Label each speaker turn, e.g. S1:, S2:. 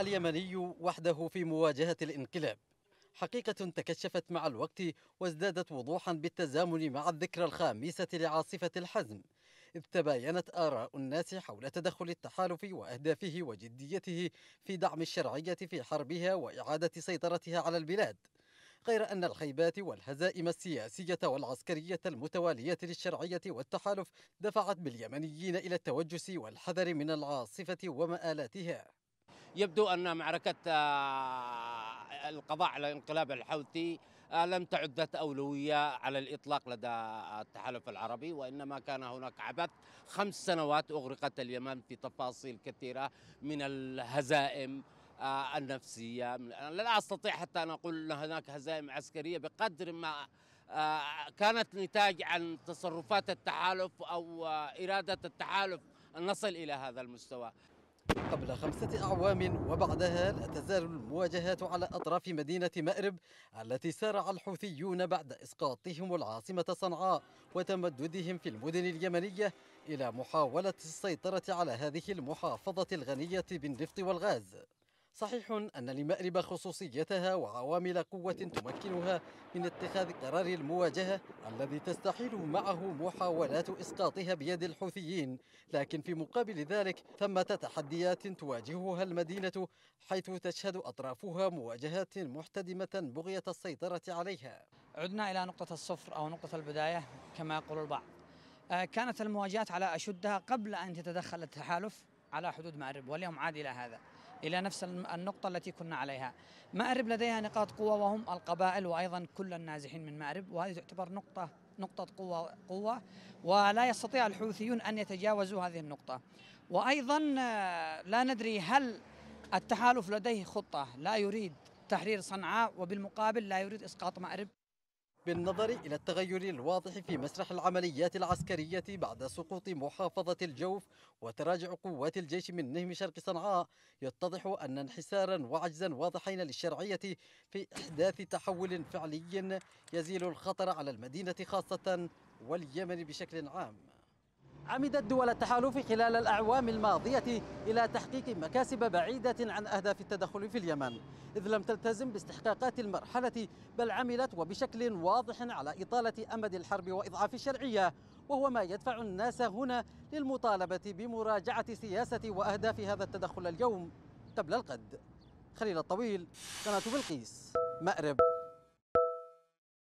S1: اليمني وحده في مواجهة الانقلاب حقيقة تكشفت مع الوقت وازدادت وضوحا بالتزامن مع الذكرى الخامسة لعاصفة الحزم إذ تباينت آراء الناس حول تدخل التحالف وأهدافه وجديته في دعم الشرعية في حربها وإعادة سيطرتها على البلاد غير أن الخيبات والهزائم السياسية والعسكرية المتوالية للشرعية والتحالف دفعت باليمنيين إلى التوجس والحذر من العاصفة ومآلاتها
S2: يبدو أن معركة آه، القضاء على الانقلاب الحوثي آه، لم تعد ذات أولوية على الإطلاق لدى التحالف العربي وإنما كان هناك عبث خمس سنوات أغرقت اليمن في تفاصيل كثيرة من الهزائم آه، النفسية لا أستطيع حتى أن أقول أن هناك هزائم عسكرية بقدر ما كانت نتاج عن تصرفات التحالف أو إرادة التحالف أن نصل إلى هذا المستوى
S1: قبل خمسة أعوام وبعدها لا تزال المواجهات على أطراف مدينة مأرب التي سارع الحوثيون بعد إسقاطهم العاصمة صنعاء وتمددهم في المدن اليمنية إلى محاولة السيطرة على هذه المحافظة الغنية بالنفط والغاز صحيح أن لمأرب خصوصيتها وعوامل قوة تمكنها من اتخاذ قرار المواجهة الذي تستحيل معه محاولات إسقاطها بيد الحوثيين لكن في مقابل ذلك ثمة تحديات تواجهها المدينة حيث تشهد أطرافها مواجهات محتدمة بغية السيطرة عليها
S3: عدنا إلى نقطة الصفر أو نقطة البداية كما يقول البعض آه، كانت المواجهات على أشدها قبل أن تتدخل التحالف على حدود مأرب واليوم عاد إلى هذا إلى نفس النقطة التي كنا عليها مأرب لديها نقاط قوة وهم القبائل وأيضا كل النازحين من مأرب وهذه تعتبر نقطة نقطة قوة قوة ولا يستطيع الحوثيون أن يتجاوزوا هذه النقطة وأيضا آه، لا ندري هل التحالف لديه خطة لا يريد تحرير صنعاء وبالمقابل لا يريد إسقاط مأرب
S1: بالنظر إلى التغير الواضح في مسرح العمليات العسكرية بعد سقوط محافظة الجوف وتراجع قوات الجيش من نهم شرق صنعاء يتضح أن انحسارا وعجزا واضحين للشرعية في إحداث تحول فعلي يزيل الخطر على المدينة خاصة واليمن بشكل عام عمدت دول التحالف خلال الأعوام الماضية إلى تحقيق مكاسب بعيدة عن أهداف التدخل في اليمن إذ لم تلتزم باستحقاقات المرحلة بل عملت وبشكل واضح على إطالة أمد الحرب وإضعاف الشرعية وهو ما يدفع الناس هنا للمطالبة بمراجعة سياسة وأهداف هذا التدخل اليوم قبل القد خليل الطويل قناة بلقيس مأرب